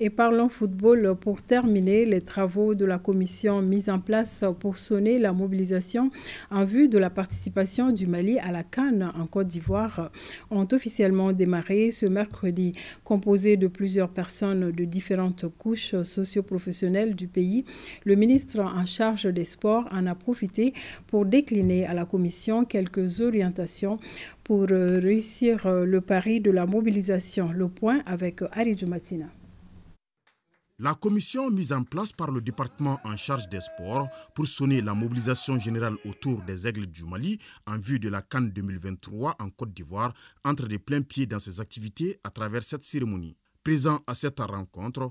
Et parlons football pour terminer les travaux de la commission mise en place pour sonner la mobilisation en vue de la participation du Mali à la Cannes en Côte d'Ivoire ont officiellement démarré ce mercredi. Composé de plusieurs personnes de différentes couches socioprofessionnelles du pays, le ministre en charge des sports en a profité pour décliner à la commission quelques orientations pour réussir le pari de la mobilisation. Le point avec Ari Matina. La commission mise en place par le département en charge des sports pour sonner la mobilisation générale autour des aigles du Mali en vue de la Cannes 2023 en Côte d'Ivoire entre de plein pied dans ses activités à travers cette cérémonie. Présents à cette rencontre,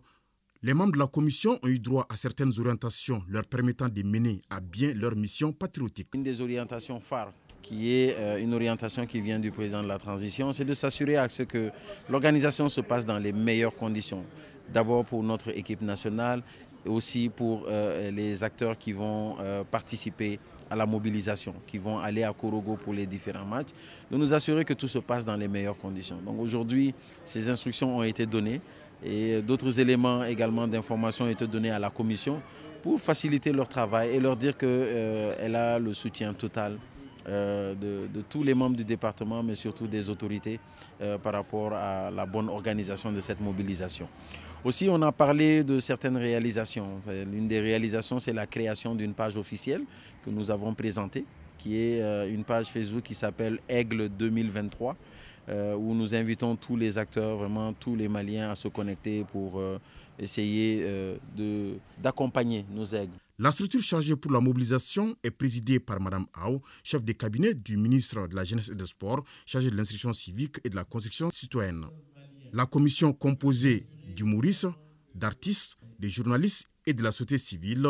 les membres de la commission ont eu droit à certaines orientations leur permettant de mener à bien leur mission patriotique. Une des orientations phares qui est euh, une orientation qui vient du président de la transition, c'est de s'assurer à ce que l'organisation se passe dans les meilleures conditions. D'abord pour notre équipe nationale et aussi pour euh, les acteurs qui vont euh, participer à la mobilisation, qui vont aller à Korogo pour les différents matchs, de nous assurer que tout se passe dans les meilleures conditions. Donc aujourd'hui, ces instructions ont été données et d'autres éléments également d'informations ont été donnés à la commission pour faciliter leur travail et leur dire qu'elle a le soutien total euh, de, tous les membres du département, mais surtout des autorités euh, par rapport à la bonne organisation de cette mobilisation. Aussi, on a parlé de certaines réalisations. L'une des réalisations, c'est la création d'une page officielle que nous avons présentée, qui est euh, une page Facebook qui s'appelle Aigle 2023. où nous invitons tous les acteurs, vraiment tous les Maliens à se connecter pour essayer d'accompagner nos aigles. La structure chargée pour la mobilisation est présidée par Mme Ao, chef de cabinet du ministre de la Jeunesse et des Sports, chargé de l'instruction civique et de la construction citoyenne. La commission composée d'humoristes, d'artistes, de journalistes et de la société civile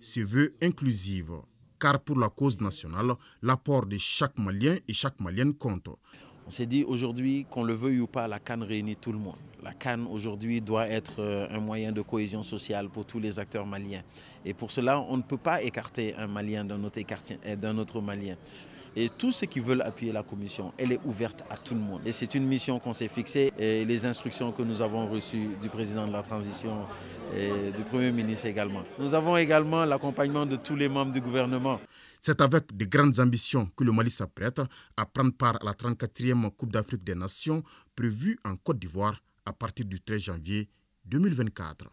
se veut inclusive, car pour la cause nationale, l'apport de chaque Malien et chaque Malienne compte. On s'est dit aujourd'hui, qu'on le veuille ou pas, la Cannes réunit tout le monde. La Cannes aujourd'hui doit être euh, un moyen de cohésion sociale pour tous les acteurs maliens. Et pour cela, on ne peut pas écarter un Malien d'un autre, euh, autre Malien. Et tous ceux qui veulent appuyer la commission, elle est ouverte à tout le monde. Et c'est une mission qu'on s'est fixée. Et les instructions que nous avons reçues du président de la transition et du Premier ministre également. Nous avons également l'accompagnement de tous les membres du gouvernement. C'est avec de grandes ambitions que le Mali s'apprête à prendre part à la 34e Coupe d'Afrique des Nations prévue en Côte d'Ivoire à partir du 13 janvier 2024.